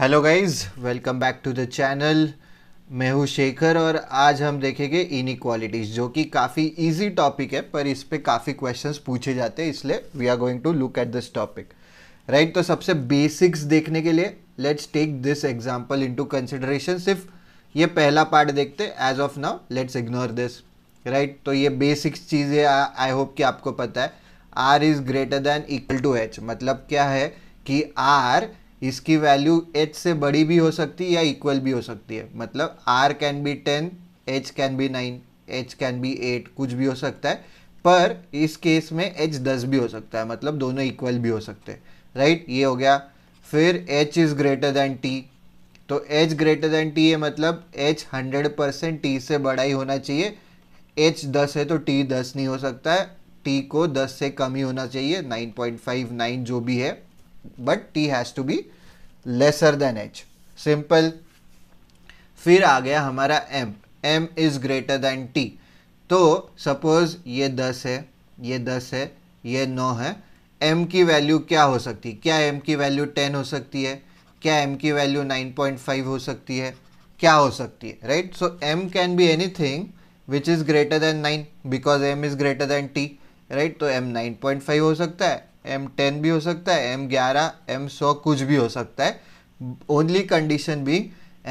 Hello guys welcome back to the channel मैं हूं शेखर और आज हम देखेंगे इनक्वालिटीज़ जो कि काफ़ी इजी टॉपिक है पर इस पर काफ़ी क्वेश्चंस पूछे जाते हैं इसलिए we are going to look at this topic right तो सबसे बेसिक्स देखने के लिए let's take this example into consideration सिर्फ ये पहला पार्ट देखते as of now let's ignore this right तो ये बेसिक्स चीज़ें आई होप कि आपको पता है R is greater than equal to H मतलब क्या है कि आर इसकी वैल्यू एच से बड़ी भी हो सकती है या इक्वल भी हो सकती है मतलब R can be ten H can be nine H can be eight कुछ भी हो सकता है पर इस केस में एच दस भी हो सकता है मतलब दोनों इक्वल भी हो सकते हैं राइट ये हो गया फिर H is greater than T तो एच ग्रेटर दैन टी है मतलब एच हंड्रेड परसेंट टी से बड़ा ही होना चाहिए एच दस है तो टी दस नहीं हो सकता है टी को दस से कम ही होना चाहिए नाइन पॉइंट फाइव नाइन जो भी है but T has to be lesser than H simple फिर आ गया हमारा M M is greater than T तो सपोज़ ये दस है ये दस है ये नौ है एम की वैल्यू क्या हो सकती है क्या एम की वैल्यू टेन हो सकती है क्या एम की वैल्यू नाइन पॉइंट फाइव हो सकती है क्या हो सकती है right so M can be anything which is greater than nine because M is greater than T right तो एम नाइन पॉइंट फाइव हो सकता है एम टेन भी हो सकता है एम ग्यारह एम सौ कुछ भी हो सकता है ओनली कंडीशन भी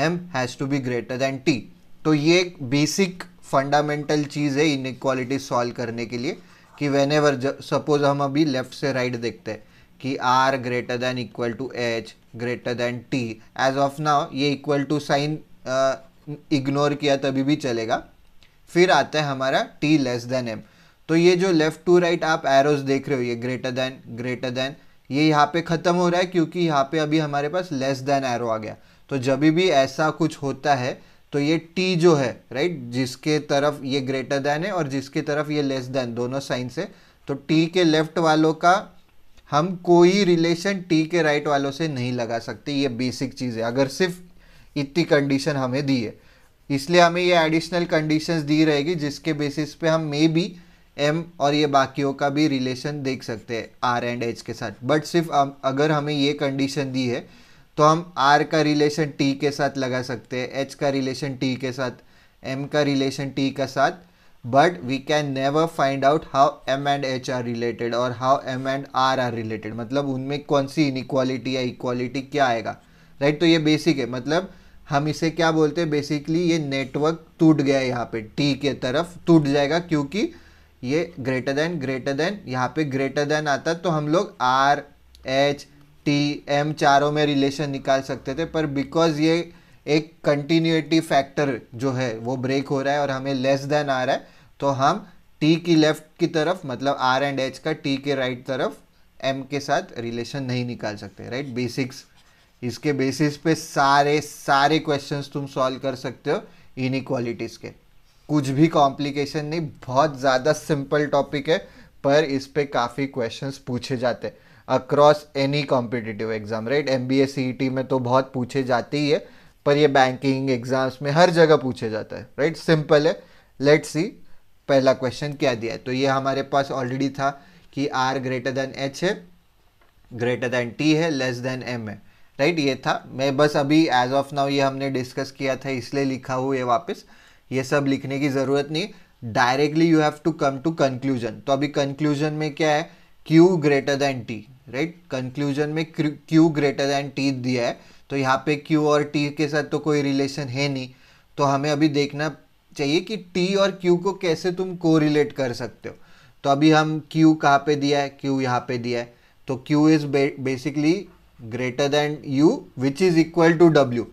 M has to B greater than T तो ये एक बेसिक फंडामेंटल चीज़ है इनक्वालिटी सॉल्व करने के लिए कि वेन एवर सपोज हम अभी लेफ्ट से राइट right देखते हैं कि R greater than equal to H greater than T as of now ये इक्वल टू साइन इग्नोर किया तभी भी चलेगा फिर आता है हमारा टी लेस देन एम तो ये जो लेफ्ट टू राइट आप एरोज देख रहे हो ये ग्रेटर दैन ग्रेटर दैन ये यहाँ पे ख़त्म हो रहा है क्योंकि यहाँ पे अभी हमारे पास लेस देन एरो आ गया तो जब भी ऐसा कुछ होता है तो ये टी जो है राइट जिसके तरफ ये ग्रेटर देन है और जिसके तरफ ये लेस देन दोनों साइन से तो टी के लेफ्ट वालों का हम कोई रिलेशन टी के राइट वालों से नहीं लगा सकते ये बेसिक चीज़ है अगर सिर्फ इतनी कंडीशन हमें दी है इसलिए हमें ये एडिशनल कंडीशंस दी रहेगी जिसके बेसिस पे हम मे बी एम और ये बाकियों का भी रिलेशन देख सकते हैं आर एंड एच के साथ बट सिर्फ अगर हमें ये कंडीशन दी है तो हम आर का रिलेशन टी के साथ लगा सकते हैं एच का रिलेशन टी के साथ एम का रिलेशन टी के साथ but we can never find out how M and H are related और how M and R are related मतलब उनमें कौन सी इक्वालिटी या इक्वालिटी क्या आएगा राइट right? तो ये बेसिक है मतलब हम इसे क्या बोलते हैं बेसिकली ये नेटवर्क टूट गया यहाँ पे टी के तरफ टूट जाएगा क्योंकि ये ग्रेटर देन ग्रेटर देन यहाँ पे ग्रेटर देन आता तो हम लोग आर एच टी एम चारों में रिलेशन निकाल सकते थे पर बिकॉज ये एक कंटिन्यूटी फैक्टर जो है वो ब्रेक हो रहा है और हमें लेस देन आ रहा है तो हम टी की लेफ्ट की तरफ मतलब आर एंड एच का टी के राइट right तरफ एम के साथ रिलेशन नहीं निकाल सकते राइट बेसिक्स इसके बेसिस पे सारे सारे क्वेश्चंस तुम सॉल्व कर सकते हो इनक्वालिटीज़ के कुछ भी कॉम्प्लिकेशन नहीं बहुत ज़्यादा सिंपल टॉपिक है पर इस पर काफ़ी क्वेश्चंस पूछे जाते हैं across any competitive exam right M B S C T में तो बहुत पूछे जाते ही है पर ये बैंकिंग एग्ज़ाम्स में हर जगह पूछे जाता है राइट सिंपल है लेट सी पहला क्वेश्चन क्या दिया है तो ये हमारे पास ऑलरेडी था कि आर ग्रेटर देन एच है ग्रेटर देन टी है लेस देन एम है राइट ये था मैं बस अभी एज ऑफ नाउ ये हमने डिस्कस किया था इसलिए लिखा हुआ ये वापस ये सब लिखने की ज़रूरत नहीं directly you have to come to conclusion तो अभी कंक्लूजन में क्या है Q greater than T right conclusion में क्यू ग्रेटर दैन टी दिया है तो यहाँ पे क्यू और टी के साथ तो कोई रिलेशन है नहीं तो हमें अभी देखना चाहिए कि टी और क्यू को कैसे तुम को रिलेट कर सकते हो तो अभी हम क्यू कहाँ पे दिया है क्यू यहाँ पे दिया है तो Q is basically greater than U which is equal to W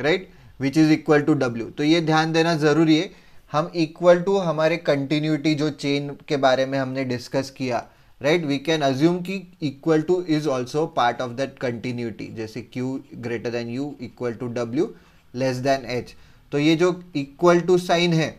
right which is equal to W तो ये ध्यान देना ज़रूरी है हम इक्वल टू हमारे कंटिन्यूटी जो चेन के बारे में हमने डिस्कस किया राइट वी कैन अज्यूम कि equal to is also part of that continuity जैसे Q greater than U equal to W less than H तो ये जो इक्वल टू साइन है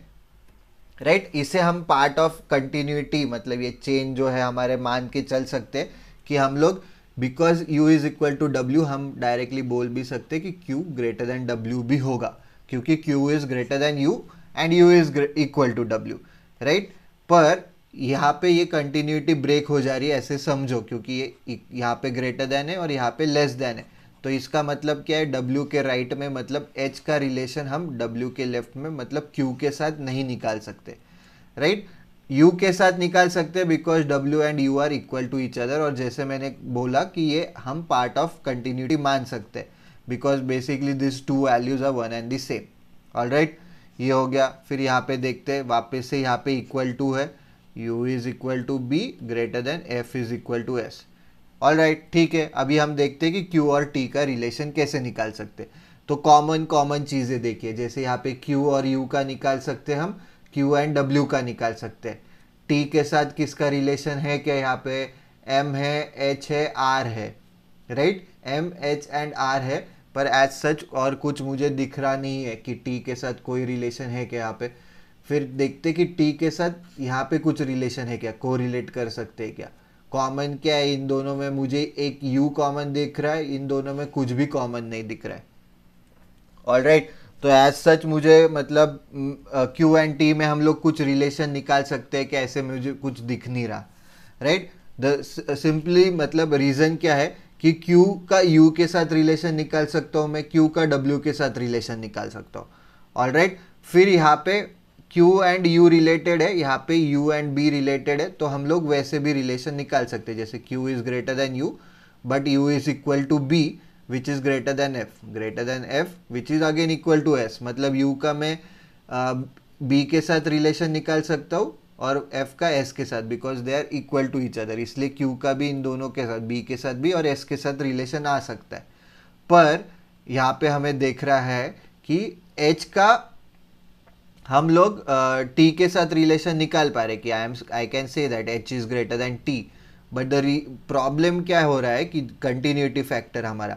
राइट right? इसे हम पार्ट ऑफ कंटिन्यूटी मतलब ये चेन जो है हमारे मान के चल सकते कि हम लोग because u is equal to W हम डायरेक्टली बोल भी सकते कि q ग्रेटर देन w भी होगा क्योंकि q is greater than u and u is equal to w right पर यहाँ पे ये कंटिन्यूटी ब्रेक हो जा रही है ऐसे समझो क्योंकि ये e- यहाँ पे ग्रेटर देन है और यहाँ पे लेस देन है तो इसका मतलब क्या है W के राइट में मतलब H का रिलेशन हम W के लेफ्ट में मतलब Q के साथ नहीं निकाल सकते राइट right? u के साथ निकाल सकते हैं because w and u are equal to each other और जैसे मैंने बोला कि ये हम पार्ट ऑफ कंटिन्यूटी मान सकते हैं because basically this two values are one and the same all right ये हो गया फिर यहाँ पे देखते हैं वापस से यहाँ पे इक्वल टू है u is equal to B greater than f is equal to S all right ठीक है अभी हम देखते हैं कि q और t का रिलेशन कैसे निकाल सकते हैं तो कॉमन कॉमन चीज़ें देखिए जैसे यहाँ पे q और u का निकाल सकते हैं हम क्यू एंड डब्ल्यू का निकाल सकते हैं टी के साथ किसका रिलेशन है क्या यहाँ पे एम है एच है आर है right M H and R है पर एज सच और कुछ मुझे दिख रहा नहीं है कि टी के साथ कोई रिलेशन है क्या यहाँ पे फिर देखते कि टी के साथ यहाँ पे कुछ रिलेशन है क्या को रिलेट कर सकते हैं क्या कॉमन क्या है इन दोनों में मुझे एक यू कॉमन दिख रहा है इन दोनों में कुछ भी कॉमन नहीं दिख रहा है ऑल राइट right, तो एज सच मुझे मतलब क्यू एंड टी में हम लोग कुछ रिलेशन निकाल सकते हैं कि ऐसे मुझे कुछ दिख नहीं रहा राइट द सिंपली मतलब रीज़न क्या है कि Q का U के साथ रिलेशन निकाल सकता हूँ मैं Q का W के साथ रिलेशन निकाल सकता हूँ ऑल राइट फिर यहाँ पे Q एंड U रिलेटेड है यहाँ पे U एंड B रिलेटेड है तो हम लोग वैसे भी रिलेशन निकाल सकते हैं जैसे Q is greater than U but U is equal to B which is greater than F greater than F which is again equal to S मतलब यू का मैं बी के साथ रिलेशन निकाल सकता हूँ और एफ का एस के साथ because they are equal to each other इसलिए क्यू का भी इन दोनों के साथ बी के साथ भी और एस के साथ रिलेशन आ सकता है पर यहाँ पे हमें देख रहा है कि एच का हम लोग टी के साथ रिलेशन निकाल पा रहे कि I am I can say that H is greater than T but the problem क्या हो रहा है कि कंटिन्यूटी फैक्टर हमारा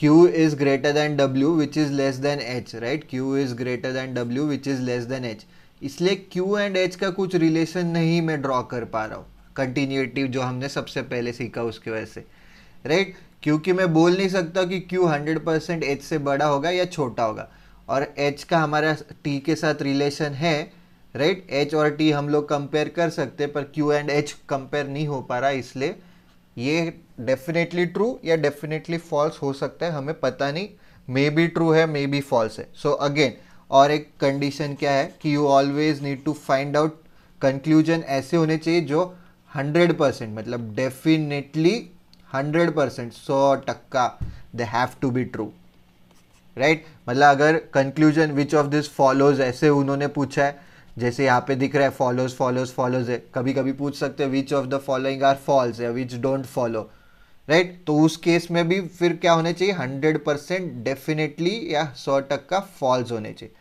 q is greater than w which is less than h right q is greater than w which is less than h इसलिए q and h का कुछ relation नहीं मैं ड्रॉ कर पा रहा हूँ कंटिन्यूटिव जो हमने सबसे पहले सीखा उसकी वजह से राइट क्योंकि मैं बोल नहीं सकता कि q 100 परसेंट एच से बड़ा होगा या छोटा होगा और h का हमारा t के साथ रिलेशन है राइट h और t हम लोग कंपेयर कर सकते पर q एंड h कंपेयर नहीं हो पा रहा इसलिए ये डेफिनेटली ट्रू या डेफिनेटली फॉल्स हो सकता है हमें पता नहीं मे बी ट्रू है मे बी फॉल्स है सो so अगेन और एक कंडीशन क्या है कि you always need to find out conclusion ऐसे होने चाहिए जो 100 परसेंट मतलब डेफिनेटली 100 परसेंट सौ टक्का they have to be true right मतलब अगर conclusion which of this follows ऐसे उन्होंने पूछा है जैसे यहाँ पे दिख रहा है फॉलोज फॉलोज फॉलोज है कभी कभी पूछ सकते हैं which of the following are false या विच डोंट फॉलो राइट तो उस केस में भी फिर क्या होने चाहिए हंड्रेड परसेंट डेफिनेटली या सौ टक्का फॉल्स होने चाहिए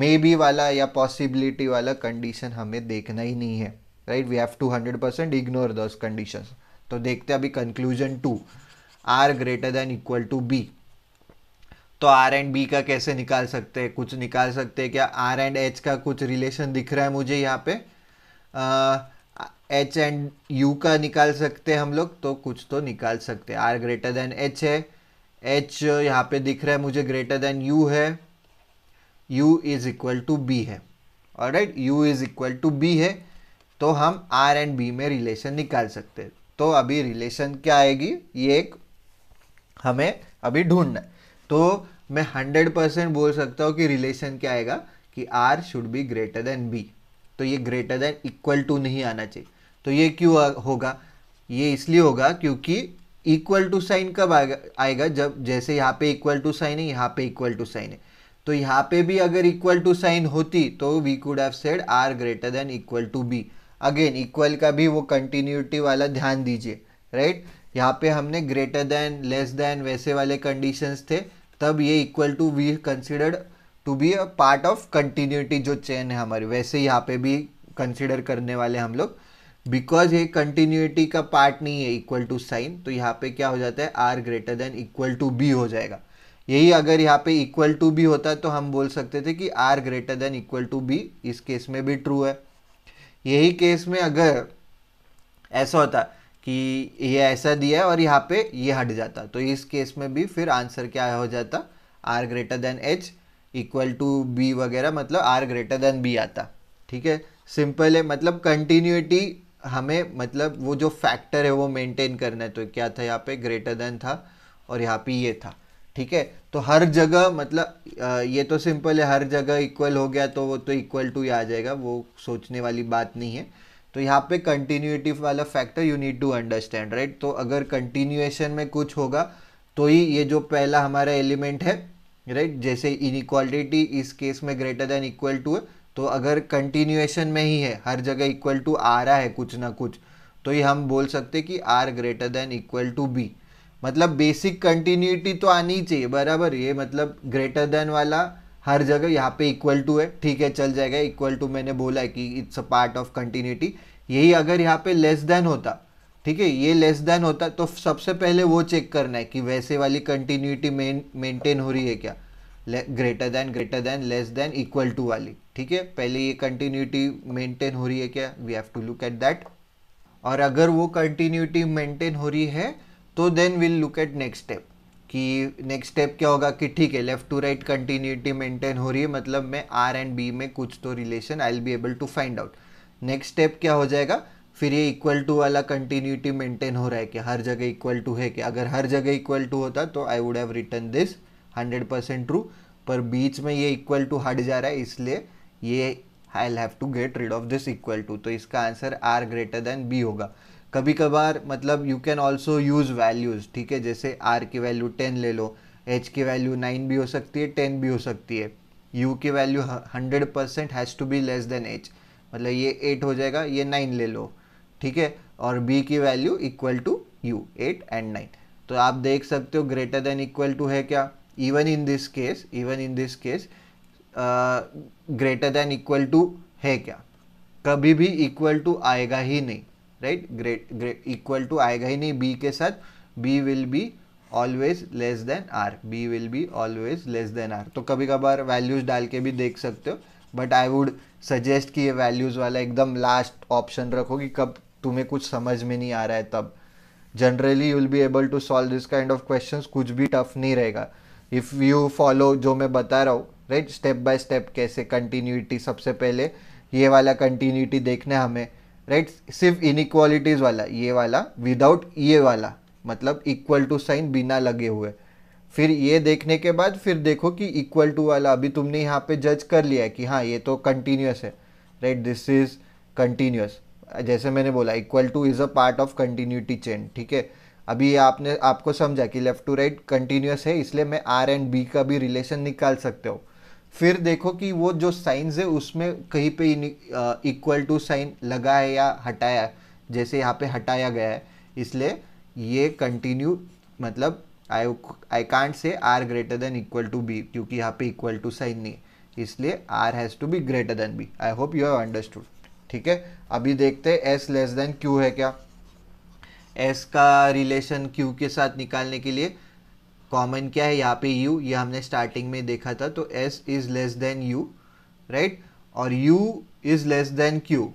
मे बी वाला या पॉसिबिलिटी वाला कंडीशन हमें देखना ही नहीं है right we have to hundred percent ignore this condition तो देखते हैं अभी conclusion two R greater than equal to B तो आर एंड बी का कैसे निकाल सकते हैं कुछ निकाल सकते हैं क्या आर एंड एच का कुछ रिलेशन दिख रहा है मुझे यहाँ पे एच एंड यू का निकाल सकते हैं हम लोग तो कुछ तो निकाल सकते हैं आर ग्रेटर देन एच है एच यहाँ पे दिख रहा है मुझे ग्रेटर देन यू है U is equal to B है और right U is equal to B है तो हम आर एंड बी में रिलेशन निकाल सकते हैं तो अभी रिलेशन क्या आएगी ये एक हमें अभी ढूंढना है तो मैं हंड्रेड परसेंट बोल सकता हूँ कि रिलेशन क्या आएगा कि R should be greater than B तो ये ग्रेटर देन इक्वल टू नहीं आना चाहिए तो ये क्यों होगा ये इसलिए होगा क्योंकि इक्वल टू साइन कब आएगा जब जैसे यहाँ पे इक्वल टू साइन है यहाँ पे इक्वल टू साइन है तो यहाँ पे भी अगर इक्वल टू साइन होती तो we could have said R greater than equal to B again equal का भी वो कंटिन्यूटी वाला ध्यान दीजिए राइट यहाँ पे हमने ग्रेटर देन लेस देन वैसे वाले कंडीशंस थे तब ये equal to we considered to be a part of continuity जो चेन है हमारी वैसे यहाँ पे भी कंसिडर करने वाले हम लोग बिकॉज ये कंटिन्यूटी का पार्ट नहीं है इक्वल टू साइन तो यहाँ पे क्या हो जाता है R greater than equal to B हो जाएगा यही अगर यहाँ पे इक्वल टू बी होता तो हम बोल सकते थे कि R greater than equal to B इस केस में भी ट्रू है यही केस में अगर ऐसा होता कि ये ऐसा दिया है और यहाँ पे ये हट जाता तो इस केस में भी फिर आंसर क्या हो जाता R greater than H equal to B वगैरह मतलब आर ग्रेटर देन बी आता ठीक है सिंपल है मतलब कंटिन्यूटी हमें मतलब वो जो फैक्टर है वो मेंटेन करना है तो क्या था यहाँ पे ग्रेटर देन था और यहाँ पे ये था ठीक है तो हर जगह मतलब ये तो सिंपल है हर जगह इक्वल हो गया तो वो तो इक्वल टू ही आ जाएगा वो सोचने वाली बात नहीं है तो यहाँ पे कंटिन्यूटी वाला factor you need to understand right तो अगर कंटिन्यूएशन में कुछ होगा तो ही ये जो पहला हमारा एलिमेंट है राइट right? जैसे इनक्वालिटी इस केस में ग्रेटर देन इक्वल टू है तो अगर कंटिन्यूएशन में ही है हर जगह इक्वल टू आ रहा है कुछ ना कुछ तो ये हम बोल सकते कि R greater than equal to B मतलब बेसिक कंटिन्यूटी तो आनी चाहिए बराबर ये मतलब ग्रेटर देन वाला हर जगह यहाँ पे इक्वल टू है ठीक है चल जाएगा इक्वल टू मैंने बोला है कि it's a part of continuity यही अगर यहाँ पे लेस देन होता ठीक है ये लेस देन होता है तो सबसे पहले वो चेक करना है कि वैसे वाली कंटिन्यूटी मेंटेन हो रही है क्या greater than greater than less than equal to वाली ठीक है पहले ये कंटिन्यूटी मेंटेन हो रही है क्या we have to look at that और अगर वो कंटिन्यूटी मेंटेन हो रही है तो then will look at next step कि नेक्स्ट स्टेप क्या होगा कि ठीक है left to right continuity maintain हो रही है मतलब मैं आर एंड बी में कुछ तो relation I will be able to find out next step क्या हो जाएगा फिर ये इक्वल टू वाला कंटिन्यूटी मेंटेन हो रहा है कि हर जगह इक्वल टू है कि अगर हर जगह इक्वल टू होता तो I would have return this hundred percent true पर बीच में ये इक्वल टू हट जा रहा है इसलिए ये I have to get rid of this equal to तो इसका answer R greater than B होगा कभी कभार मतलब you can also use values ठीक है जैसे आर की वैल्यू टेन ले लो एच की वैल्यू नाइन भी हो सकती है टेन भी हो सकती है यू की value hundred percent has to be less than H मतलब ये एट हो जाएगा ये नाइन ले लो ठीक है और बी की value equal to U eight and nine तो आप देख सकते हो ग्रेटर देन इक्वल टू है क्या even in this case even in this case greater than equal to है क्या कभी भी इक्वल टू आएगा ही नहीं right great great equal to आएगा ही नहीं बी के साथ B will be always less than R B will be always less than R तो कभी कभार वैल्यूज़ डाल के भी देख सकते हो बट आई वुड सजेस्ट कि ये वैल्यूज़ वाला एकदम लास्ट ऑप्शन रखो कि कब तुम्हें कुछ समझ में नहीं आ रहा है तब generally you will be able to solve this kind of question कुछ भी टफ नहीं रहेगा इफ़ यू फॉलो जो मैं बता रहा हूँ राइट स्टेप बाय स्टेप कैसे कंटिन्यूटी सबसे पहले ये वाला कंटिन्यूटी देखना है हमें राइट right? सिर्फ इनक्वालिटीज़ वाला ये वाला विदाउट ये वाला मतलब इक्वल टू साइन बिना लगे हुए फिर ये देखने के बाद फिर देखो कि इक्वल टू वाला अभी तुमने यहाँ पे जज कर लिया है कि हाँ ये तो कंटिन्यूस है राइट दिस इज़ कंटिन्यूस जैसे मैंने बोला equal to is a part of continuity chain ठीक है अभी आपने आपको समझा कि लेफ़्ट टू राइट कंटिन्यूस है इसलिए मैं आर एंड बी का भी रिलेशन निकाल सकते हो फिर देखो कि वो जो साइंस है उसमें कहीं पे इक्वल टू साइन लगा है या हटाया है जैसे यहाँ पे हटाया गया है इसलिए ये कंटिन्यू मतलब I I can't say R greater than equal to B क्योंकि यहाँ पे इक्वल टू साइन नहीं है इसलिए R has to B greater than B I hope you have understood ठीक है अभी देखते हैं एस लेस देन क्यू है क्या एस का रिलेशन क्यू के साथ निकालने के लिए कॉमन क्या है यहाँ पे यू ये हमने स्टार्टिंग में देखा था तो S is less than U right और U is less than Q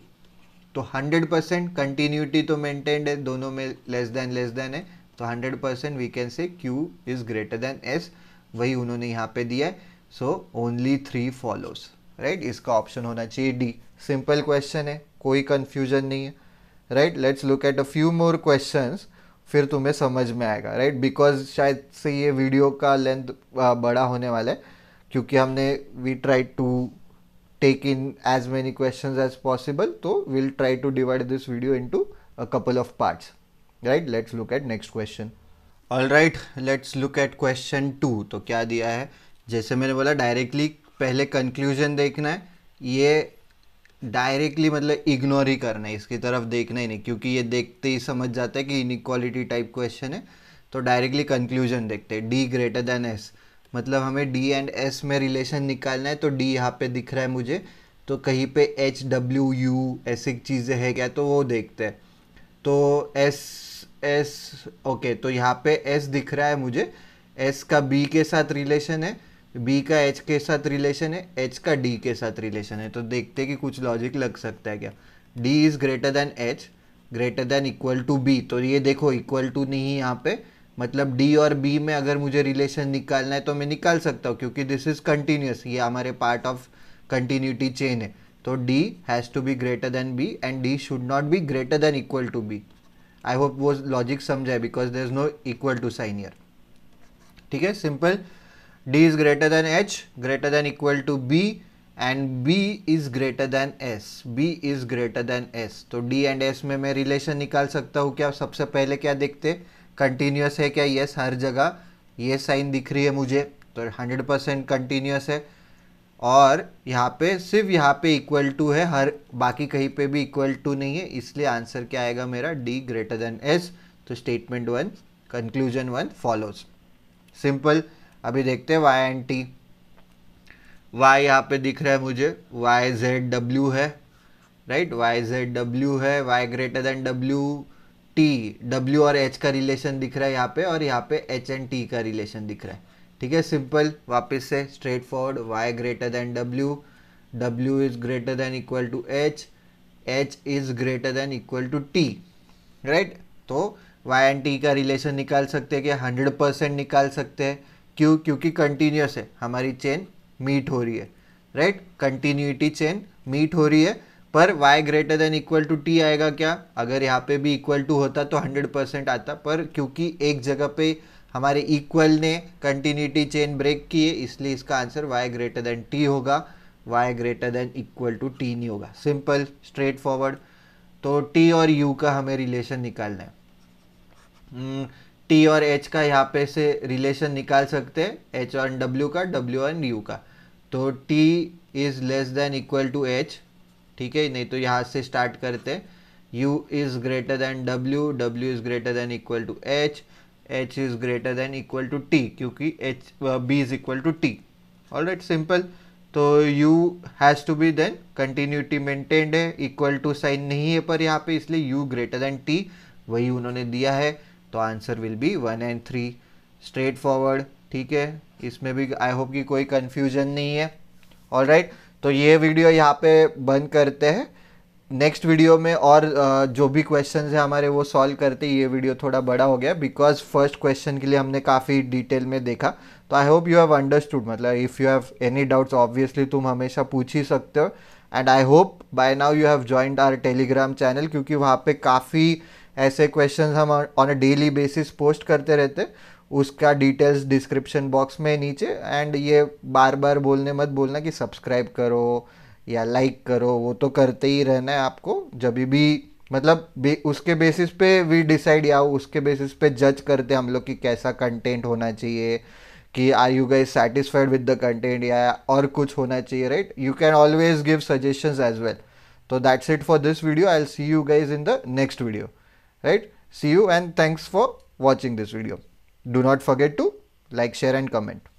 तो 100 परसेंट कंटिन्यूटी तो मेंटेन्ड है दोनों में लेस देन लेस देन है तो 100 percent we can say Q is greater than S वही उन्होंने यहाँ पे दिया है so only three follows right right? इसका ऑप्शन होना चाहिए डी सिंपल क्वेश्चन है कोई कन्फ्यूजन नहीं है right let's look at a few more question फिर तुम्हें समझ में आएगा राइट right? बिकॉज शायद से ये वीडियो का लेंथ बड़ा होने वाला है क्योंकि हमने we try to take in as many question as possible तो we'll try to divide this video into a couple of parts right let's look at next question all right let's look at question two तो क्या दिया है जैसे मैंने बोला directly पहले conclusion देखना है ये डायरेक्टली मतलब इग्नोर ही करना है इसकी तरफ देखना ही नहीं क्योंकि ये देखते ही समझ जाता है कि इक्वालिटी टाइप क्वेश्चन है तो डायरेक्टली कंक्लूजन देखते हैं डी ग्रेटर देन एस मतलब हमें डी एंड एस में रिलेशन निकालना है तो डी यहाँ पे दिख रहा है मुझे तो कहीं पे एच डब्ल्यू यू ऐसी चीज़ें है क्या तो वो देखते हैं तो एस एस ओके तो यहाँ पे एस दिख रहा है मुझे एस का बी के साथ रिलेशन है बी का एच के साथ रिलेशन है एच का डी के साथ रिलेशन है तो देखते कि कुछ लॉजिक लग सकता है क्या D is greater than H greater than equal to B तो ये देखो इक्वल टू नहीं यहाँ पे मतलब डी और बी में अगर मुझे रिलेशन निकालना है तो मैं निकाल सकता हूँ क्योंकि दिस इज़ कंटिन्यूस ये हमारे पार्ट ऑफ कंटिन्यूटी चेन है तो D has to B greater than B and D should not be greater than equal to B I hope वो लॉजिक समझाए because there is no equal to sign here ठीक है simple d is greater than h greater than equal to b and b is greater than s b is greater than s तो d and s में मैं relation निकाल सकता हूँ क्या सबसे पहले क्या देखते कंटिन्यूस है क्या यस yes, हर जगह ये साइन दिख रही है मुझे तो 100 परसेंट कंटिन्यूस है और यहाँ पे सिर्फ यहाँ पे इक्वल टू है हर बाकी कहीं पे भी इक्वल टू नहीं है इसलिए आंसर क्या आएगा मेरा d ग्रेटर देन s तो statement one conclusion one follows simple अभी देखते हैं वाई एन टी वाई यहाँ पे दिख रहा है मुझे वाई जेड डब्ल्यू है राइट वाई जेड डब्ल्यू है Y greater than W T W और एच का रिलेशन दिख रहा है यहाँ पे और यहाँ पे एच एंड टी का रिलेशन दिख रहा है ठीक है सिंपल वापस से straightforward Y greater than W W is greater than equal to H H is greater than equal to T right तो वाई एंड टी का रिलेशन निकाल सकते हैं कि हंड्रेड परसेंट निकाल सकते हैं क्यों क्योंकि कंटिन्यूस है हमारी चेन मीट हो रही है राइट कंटिन्यूटी चेन मीट हो रही है पर y greater than equal to t आएगा क्या अगर यहाँ पे भी इक्वल टू होता तो 100 परसेंट आता पर क्योंकि एक जगह पे हमारे इक्वल ने कंटिन्यूटी चेन ब्रेक की है इसलिए इसका answer y greater than t होगा y greater than equal to t नहीं होगा सिंपल स्ट्रेट फॉरवर्ड तो t और u का हमें रिलेशन निकालना है hmm, टी और एच का यहाँ पे से रिलेशन निकाल सकते हैं एच और डब्ल्यू का डब्ल्यू और यू का तो T is less than equal to H ठीक है नहीं तो यहाँ से स्टार्ट करते U is greater than W W is greater than equal to H H is greater than equal to T क्योंकि H B is equal to T all right simple तो u has to be than continuity maintained है equal to sign नहीं है पर यहाँ पे इसलिए u greater than t वही उन्होंने दिया है तो answer will be one and three straightforward ठीक है इसमें भी आई होप कि कोई कन्फ्यूजन नहीं है ऑल राइट right, तो ये वीडियो यहाँ पे बंद करते हैं नेक्स्ट वीडियो में और जो भी क्वेश्चन है हमारे वो सॉल्व करते ये वीडियो थोड़ा बड़ा हो गया बिकॉज फर्स्ट क्वेश्चन के लिए हमने काफ़ी डिटेल में देखा तो I hope you have understood मतलब if you have any doubts obviously तुम हमेशा पूछ ही सकते हो and I hope by now you have joined our Telegram channel क्योंकि वहाँ पे काफ़ी ऐसे क्वेश्चन हम on a daily basis post करते रहते उसका डिटेल्स डिस्क्रिप्शन बॉक्स में नीचे एंड ये बार बार बोलने मत बोलना कि सब्सक्राइब करो या लाइक करो वो तो करते ही रहना है आपको जब भी मतलब बे, उसके बेसिस पे वी डिसाइड या उसके बेसिस पे जज करते हम लोग कि कैसा कंटेंट होना चाहिए कि are you guys satisfied with the content या और कुछ होना चाहिए right you can always give suggestions as well तो that's it for this video I'll see you guys in the next video right see you and thanks for watching this video do not forget to like share and comment